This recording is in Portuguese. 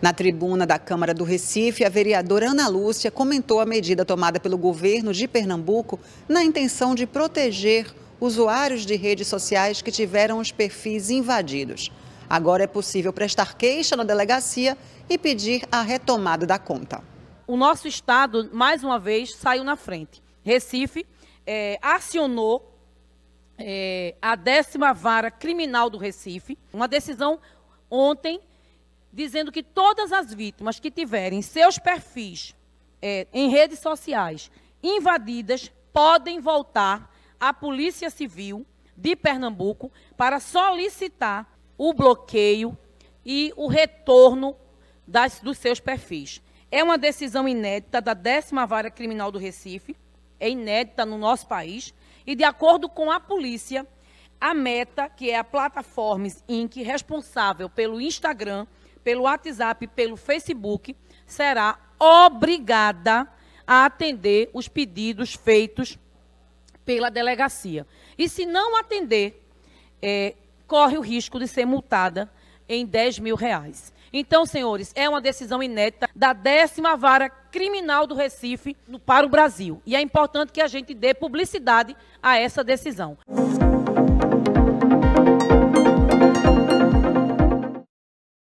Na tribuna da Câmara do Recife, a vereadora Ana Lúcia comentou a medida tomada pelo governo de Pernambuco na intenção de proteger usuários de redes sociais que tiveram os perfis invadidos. Agora é possível prestar queixa na delegacia e pedir a retomada da conta. O nosso Estado, mais uma vez, saiu na frente. Recife é, acionou é, a décima vara criminal do Recife, uma decisão ontem dizendo que todas as vítimas que tiverem seus perfis é, em redes sociais invadidas podem voltar à Polícia Civil de Pernambuco para solicitar o bloqueio e o retorno das, dos seus perfis. É uma decisão inédita da décima vara criminal do Recife, é inédita no nosso país, e de acordo com a polícia, a Meta, que é a plataforma Inc. responsável pelo Instagram, pelo WhatsApp, pelo Facebook, será obrigada a atender os pedidos feitos pela delegacia. E se não atender, é, corre o risco de ser multada em 10 mil reais. Então, senhores, é uma decisão inédita da décima vara criminal do Recife para o Brasil. E é importante que a gente dê publicidade a essa decisão.